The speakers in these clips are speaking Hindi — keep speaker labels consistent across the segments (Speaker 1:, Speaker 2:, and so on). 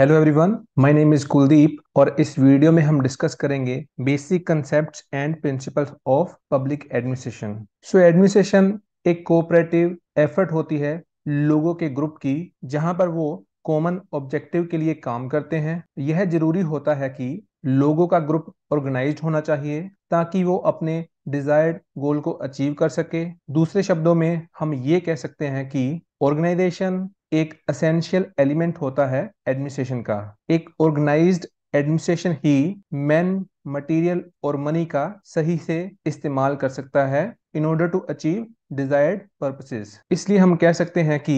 Speaker 1: Hello everyone my name is Kuldeep और इस वीडियो में हम डिस्कस करेंगे basic concepts and principles of public administration so administration एक कोऑपरेटिव एफर्ट होती है लोगों के ग्रुप की जहां पर वो कॉमन ऑब्जेक्टिव के लिए काम करते हैं यह जरूरी होता है कि लोगों का ग्रुप ऑर्गेनाइज होना चाहिए ताकि वो अपने डिजायर्ड गोल को अचीव कर सके दूसरे शब्दों में हम ये कह सकते हैं कि ऑर्गेनाइजेशन एक असेंशियल एलिमेंट होता है एडमिनिस्ट्रेशन का एक ऑर्गेनाइज्ड एडमिनिस्ट्रेशन ही मैन मटेरियल और मनी का सही से इस्तेमाल कर सकता है in order to achieve desired purposes इसलिए हम कह सकते हैं कि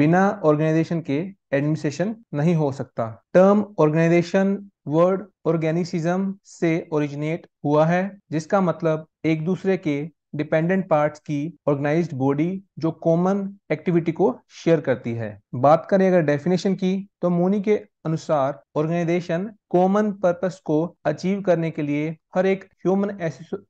Speaker 1: बिना ऑर्गेनाइजेशन के एडमिनिस्ट्रेशन नहीं हो सकता टर्म ऑर्गेनाइजेशन वर्ड ऑर्गेनिसिज्म से ओरिजिनेट हुआ है जिसका मतलब एक दूसरे के डिपेंडेंट पार्ट्स की ऑर्गेनाइज्ड बॉडी जो कॉमन एक्टिविटी को शेयर करती है बात करें अगर डेफिनेशन की तो मोनी के अनुसार ऑर्गेनाइजेशन कॉमन पर्पस को अचीव करने के लिए हर एक ह्यूमन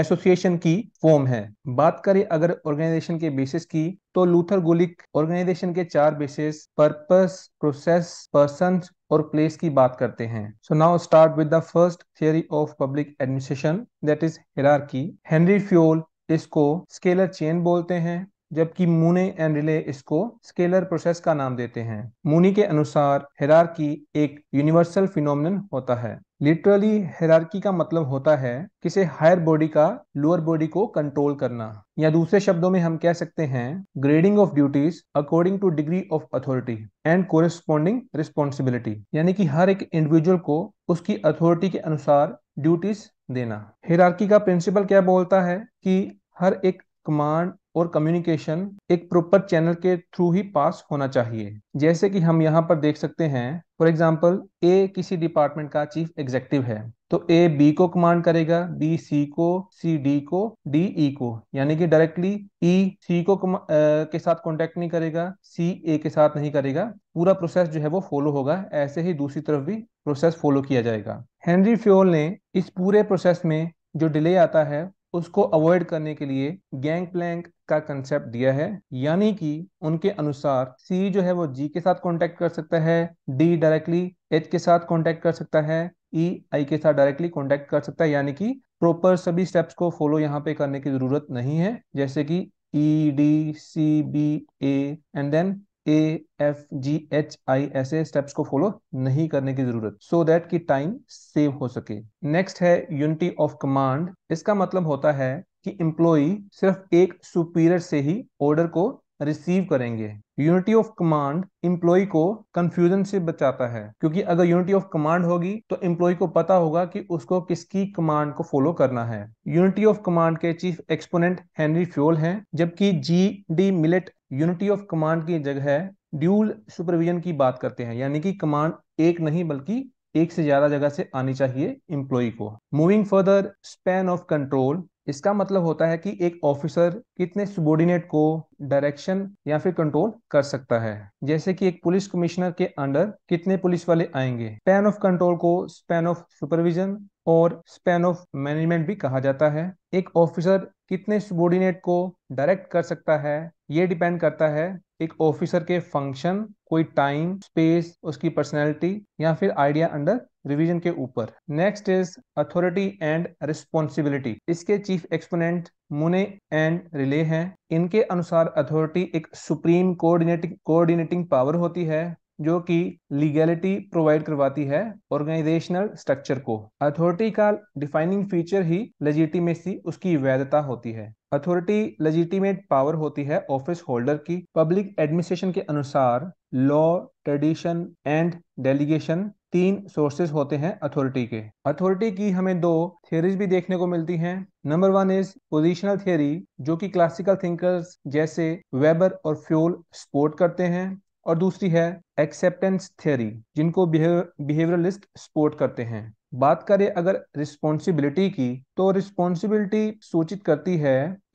Speaker 1: एसोसिएशन की फॉर्म है बात करें अगर ऑर्गेनाइजेशन के बेसिस की तो लूथर गोलिक ऑर्गेनाइजेशन के चार बेसिस पर्पस प्रोसेस पर्सन और प्लेस की बात करते हैं so now start with the first theory of public administration that is hierarchy Henri Fayol इसको स्केलर चेन बोलते हैं जबकि मुने एंड रिले इसको स्केलर प्रोसेस का नाम देते हैं मुनी के अनुसार हेरारकी एक यूनिवर्सल फिनोमिनन होता है लिटरली हेरारकी का मतलब होता है किसी हायर बॉडी का लोअर बॉडी को कंट्रोल करना या दूसरे शब्दों में हम कह सकते हैं grading of duties according to degree of authority and corresponding responsibility यानी कि हर एक इंडिविजुअल को उसकी अथॉरिटी के अनुसार ड्यूटीज देना हिरार्की का प्रिंसिपल क्या बोलता है कि हर एक कमांड और कम्युनिकेशन एक प्रॉपर चैनल के थ्रू ही पास होना चाहिए जैसे कि हम यहाँ पर देख सकते हैं फॉर एग्जाम्पल ए किसी डिपार्टमेंट का चीफ एग्जेक्टिव है तो ए बी को कमांड करेगा बी सी को सी डी को डी ई e को यानी कि डायरेक्टली ई सी को आ, के साथ कांटेक्ट नहीं करेगा सी ए के साथ नहीं करेगा पूरा प्रोसेस जो है वो फॉलो होगा ऐसे ही दूसरी तरफ भी प्रोसेस फॉलो किया जाएगा हेनरी फ्योल ने इस पूरे प्रोसेस में जो डिले आता है उसको अवॉइड करने के लिए गैंग प्लैंक का कंसेप्ट दिया है यानी कि उनके अनुसार सी जो है वो जी के साथ कांटेक्ट कर सकता है डी डायरेक्टली एच के साथ कांटेक्ट कर सकता है ई e, आई के साथ डायरेक्टली कांटेक्ट कर सकता है यानी कि प्रॉपर सभी स्टेप्स को फॉलो यहाँ पे करने की जरूरत नहीं है जैसे कि E D C B A and then A F G H I ऐसे स्टेप्स को फॉलो नहीं करने की जरूरत सो so दैट की टाइम सेव हो सके नेक्स्ट है यूनिटी ऑफ कमांड इसका मतलब होता है कि इम्प्लॉई सिर्फ एक सुपीरियर से ही ऑर्डर को रिसीव करेंगे यूनिटी ऑफ कमांड इम्प्लॉय को कंफ्यूजन से बचाता है क्योंकि अगर यूनिटी ऑफ कमांड होगी तो इम्प्लॉय को पता होगा कि उसको किसकी कमांड को फॉलो करना है यूनिटी ऑफ कमांड के चीफ एक्सपोनेंट हेनरी फ्योल हैं जबकि G D Millet unity of command की जगह ड्यूल सुपरविजन की बात करते हैं यानी कि कमांड एक नहीं बल्कि एक से ज्यादा जगह से आनी चाहिए इम्प्लॉय को moving further span of control इसका मतलब होता है कि एक ऑफिसर कितने सुबोर्डिनेट को डायरेक्शन या फिर कंट्रोल कर सकता है जैसे कि एक पुलिस कमिश्नर के अंडर कितने पुलिस वाले आएंगे स्पैन ऑफ कंट्रोल को स्पैन ऑफ सुपरविजन और स्पैन ऑफ मैनेजमेंट भी कहा जाता है एक ऑफिसर कितने सबोर्डिनेट को डायरेक्ट कर सकता है ये डिपेंड करता है एक ऑफिसर के फंक्शन कोई टाइम स्पेस उसकी पर्सनैलिटी या फिर आइडिया अंडर रिविजन के ऊपर next is authority and responsibility इसके chief exponent Mooney and Reiley हैं इनके अनुसार अथॉरिटी एक सुप्रीम कोऑर्डिनेटिंग कोऑर्डिनेटिंग पावर होती है जो कि लीगैलिटी प्रोवाइड करवाती है ऑर्गेनाइजेशनल स्ट्रक्चर को अथॉरिटी का डिफाइनिंग फीचर ही लेजिटिमेसी उसकी वैधता होती है अथॉरिटी लेजिटिमेट पावर होती है ऑफिस होल्डर की पब्लिक एडमिनिस्ट्रेशन के अनुसार लॉ ट्रेडिशन एंड डेलीगेशन तीन सोर्सेज होते हैं अथॉरिटी के अथॉरिटी की हमें दो थियरीज भी देखने को मिलती हैं number one is positional theory जो कि क्लासिकल थिंकर्स जैसे वेबर और फ्यूल सपोर्ट करते हैं और दूसरी है एक्सेप्टेंस थ्योरी जिनको बिहेवियरलिस्ट सपोर्ट करते हैं बात करें अगर रिस्पॉन्सिबिलिटी की तो रिस्पॉन्सिबिलिटी सूचित करती है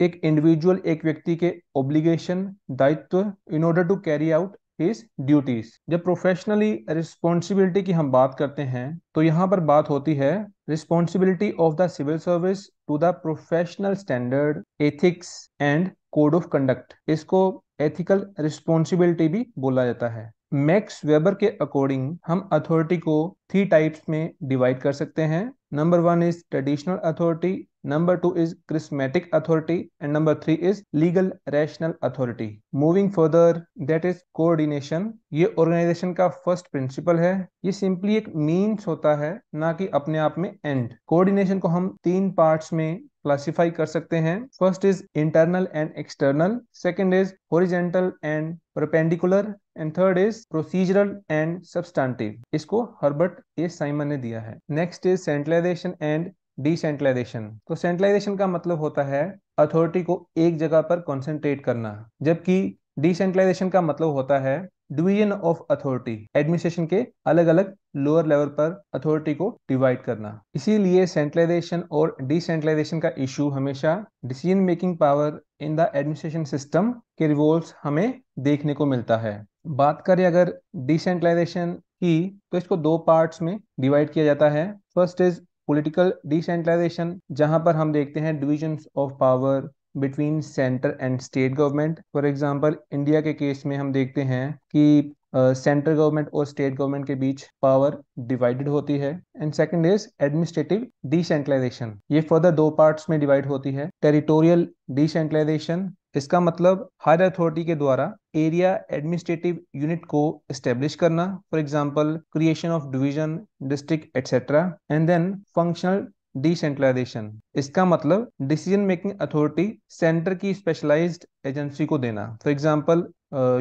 Speaker 1: एक इंडिविजुअल एक व्यक्ति के ओब्लिगेशन दायित्व in order to carry out his duties जब प्रोफेशनली रिस्पॉन्सिबिलिटी की हम बात करते हैं तो यहाँ पर बात होती है responsibility of the civil service to the professional standard ethics and code of conduct इसको एथिकल रिस्पॉन्सिबिलिटी भी बोला जाता है मैक्स वेबर के अकॉर्डिंग हम अथॉरिटी को थ्री टाइप्स में डिवाइड कर सकते हैं number one is traditional authority number 2 is charismatic authority and number 3 is legal rational authority moving further that is coordination ये ऑर्गेनाइजेशन का फर्स्ट प्रिंसिपल है ये सिंपली एक मीन्स होता है ना कि अपने आप में एंड कोऑर्डिनेशन को हम तीन पार्ट्स में क्लासिफाई कर सकते हैं first is internal and external second is horizontal and perpendicular and third is procedural and substantive इसको हर्बर्ट ए साइमन ने दिया है next is centralisation and decentralisation तो सेंट्रलाइजेशन का मतलब होता है अथॉरिटी को एक जगह पर कॉन्सेंट्रेट करना जबकि डिसेंट्रलाइजेशन का मतलब होता है डिवीजन ऑफ अथॉरिटी एडमिनिस्ट्रेशन के अलग अलग लोअर लेवल पर अथॉरिटी को डिवाइड करना इसीलिए सेंट्रलाइजेशन और डिसेंट्रलाइजेशन का इश्यू हमेशा decision making power in the administration system के रिवॉल्व हमें देखने को मिलता है बात करें अगर डिसेंट्रलाइजेशन की तो इसको दो पार्ट्स में डिवाइड किया जाता है फर्स्ट इज पॉलिटिकल डिसेंट्रलाइजेशन जहां पर हम देखते हैं division of power between centre and state government for example India के केस में हम देखते हैं कि सेंट्रल गवर्नमेंट और स्टेट गवर्नमेंट के बीच पावर डिवाइडेड होती है and second is administrative decentralisation ये फर्दर दो पार्ट्स में डिवाइड होती है टेरिटोरियल डिसेंट्रलाइजेशन इसका मतलब हायर अथॉरिटी के द्वारा एरिया एडमिनिस्ट्रेटिव यूनिट को स्टेब्लिश करना for example creation of division district etcetera and then functional decentralisation इसका मतलब डिसीजन मेकिंग अथॉरिटी सेंटर की स्पेशलाइज्ड एजेंसी को देना for example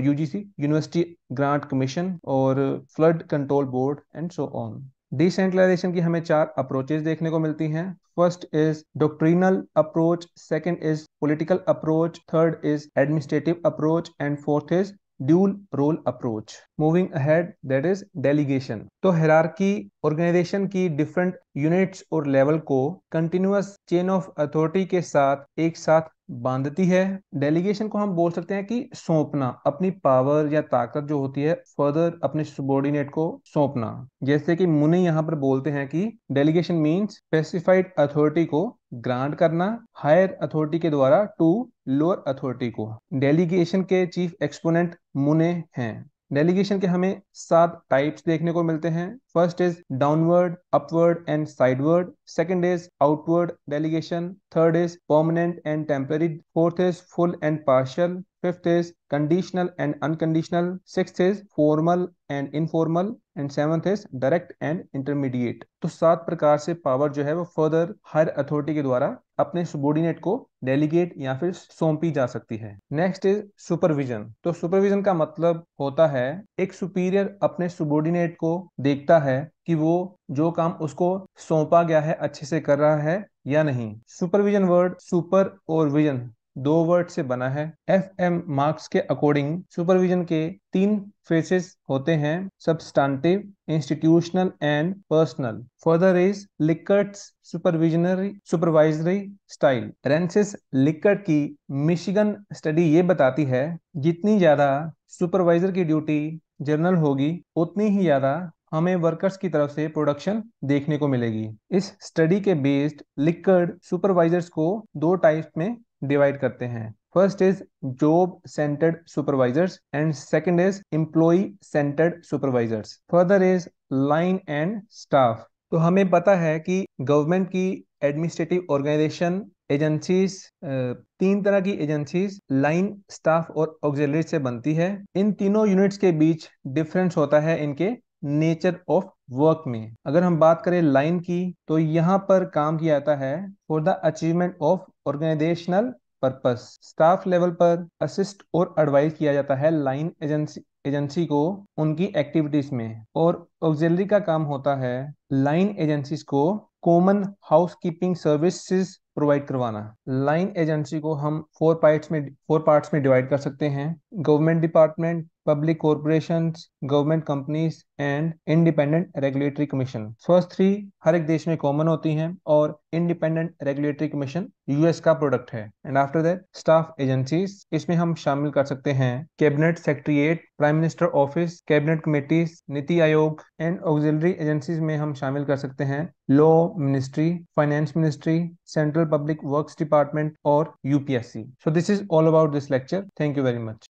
Speaker 1: UGC university grant commission और flood control board and so on decentralisation की हमें चार अप्रोचेज देखने को मिलती हैं first is doctrinal approach second is political approach third is administrative approach and fourth is dual role approach moving ahead that is delegation so hierarchy organisation की डिफरेंट यूनिट्स और लेवल को कंटिन्यूस चेन ऑफ अथॉरिटी के साथ एक साथ बांधती है डेलीगेशन को हम बोल सकते हैं कि सौंपना अपनी पावर या ताकत जो होती है फर्दर अपने सुबोर्डिनेट को सौंपना जैसे कि मुनि यहाँ पर बोलते हैं कि डेलीगेशन मींस स्पेसिफाइड अथॉरिटी को ग्रांट करना हायर अथॉरिटी के द्वारा टू लोअर अथॉरिटी को डेलीगेशन के चीफ एक्सपोनेंट मुने हैं डेलीगेशन के हमें सात टाइप्स देखने को मिलते हैं first is downward upward and sideward second is outward delegation third is permanent and temporary fourth is full and partial fifth is conditional and unconditional six is formal and informal and seventh is direct and intermediate तो सात प्रकार से पावर जो है वो फर्दर हायर अथॉरिटी के द्वारा अपने सुबोर्डिनेट को डेलीगेट या फिर सौंपी जा सकती है नेक्स्ट इज सुपरविजन तो सुपरविजन का मतलब होता है एक सुपीरियर अपने सुबोर्डिनेट को देखता है कि वो जो काम उसको सौंपा गया है अच्छे से कर रहा है या नहीं सुपरविजन वर्ड सुपर और विजन दो वर्ड से बना है एफ एम मार्क्स के अकॉर्डिंग सुपरविजन के तीन फेसेस होते हैं substantive institutional and personal further is Likert supervisionary supervisory style Rensis Likert की मिशिगन स्टडी ये बताती है जितनी ज्यादा सुपरवाइजर की ड्यूटी जनरल होगी उतनी ही ज्यादा हमें वर्कर्स की तरफ से प्रोडक्शन देखने को मिलेगी इस स्टडी के बेस्ड लिकर्ड सुपरवाइजर्स को दो टाइप में डिवाइड करते हैं first is job centred supervisors and second is employ centred supervisors further is line and staff तो हमें पता है कि गवर्नमेंट की एडमिनिस्ट्रेटिव ऑर्गेनाइजेशन एजेंसीज तीन तरह की एजेंसीज लाइन स्टाफ और ऑक्सिलरी से बनती है इन तीनों यूनिट्स के बीच डिफरेंस होता है इनके नेचर ऑफ वर्क में अगर हम बात करें लाइन की तो यहाँ पर काम किया जाता है for the achievement of organisational purpose staff level पर असिस्ट और एडवाइस किया जाता है लाइन एजेंसी एजेंसी को उनकी एक्टिविटीज में और ऑक्जिलरी का काम होता है लाइन एजेंसीज को कॉमन हाउसकीपिंग सर्विसेज प्रोवाइड करवाना लाइन एजेंसी को हम फोर पार्ट में फोर पार्ट में डिवाइड कर सकते हैं government department public corporations, government companies and independent regulatory commission first three हर एक देश में कॉमन होती हैं और इंडिपेंडेंट रेगुलेटरी कमीशन यूएस का प्रोडक्ट है and after that staff agencies इसमें हम शामिल कर सकते हैं cabinet secretariat prime minister office cabinet committees NITI Aayog and auxiliary agencies में हम शामिल कर सकते हैं law ministry finance ministry central Public Works Department or UPSC. So this is all about this lecture. Thank you very much.